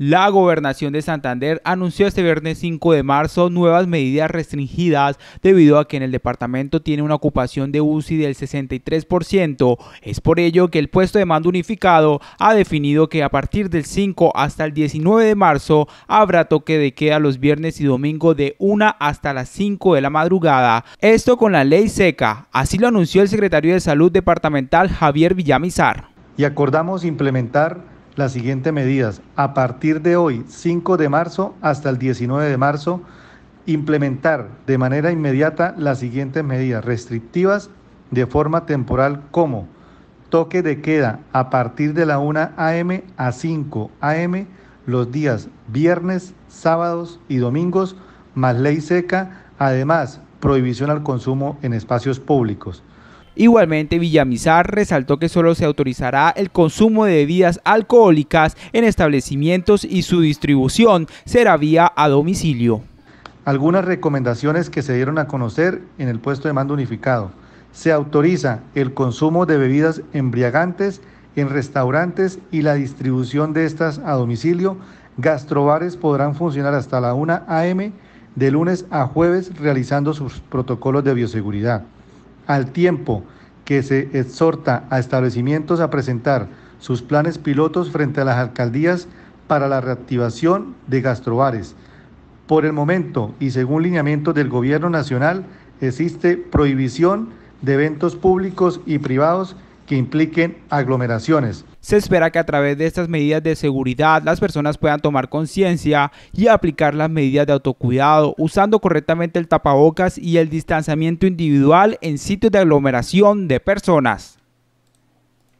La gobernación de Santander anunció este viernes 5 de marzo nuevas medidas restringidas debido a que en el departamento tiene una ocupación de UCI del 63%. Es por ello que el puesto de mando unificado ha definido que a partir del 5 hasta el 19 de marzo habrá toque de queda los viernes y domingo de 1 hasta las 5 de la madrugada. Esto con la ley seca. Así lo anunció el secretario de Salud Departamental Javier Villamizar. Y acordamos implementar las siguientes medidas. A partir de hoy, 5 de marzo hasta el 19 de marzo, implementar de manera inmediata las siguientes medidas restrictivas de forma temporal como toque de queda a partir de la 1 a.m. a 5 a.m. los días viernes, sábados y domingos, más ley seca, además prohibición al consumo en espacios públicos. Igualmente, Villamizar resaltó que solo se autorizará el consumo de bebidas alcohólicas en establecimientos y su distribución será vía a domicilio. Algunas recomendaciones que se dieron a conocer en el puesto de mando unificado. Se autoriza el consumo de bebidas embriagantes en restaurantes y la distribución de estas a domicilio. Gastrobares podrán funcionar hasta la 1 a.m. de lunes a jueves realizando sus protocolos de bioseguridad al tiempo que se exhorta a establecimientos a presentar sus planes pilotos frente a las alcaldías para la reactivación de gastrobares. Por el momento y según lineamientos del Gobierno Nacional, existe prohibición de eventos públicos y privados que impliquen aglomeraciones. Se espera que a través de estas medidas de seguridad las personas puedan tomar conciencia y aplicar las medidas de autocuidado usando correctamente el tapabocas y el distanciamiento individual en sitios de aglomeración de personas.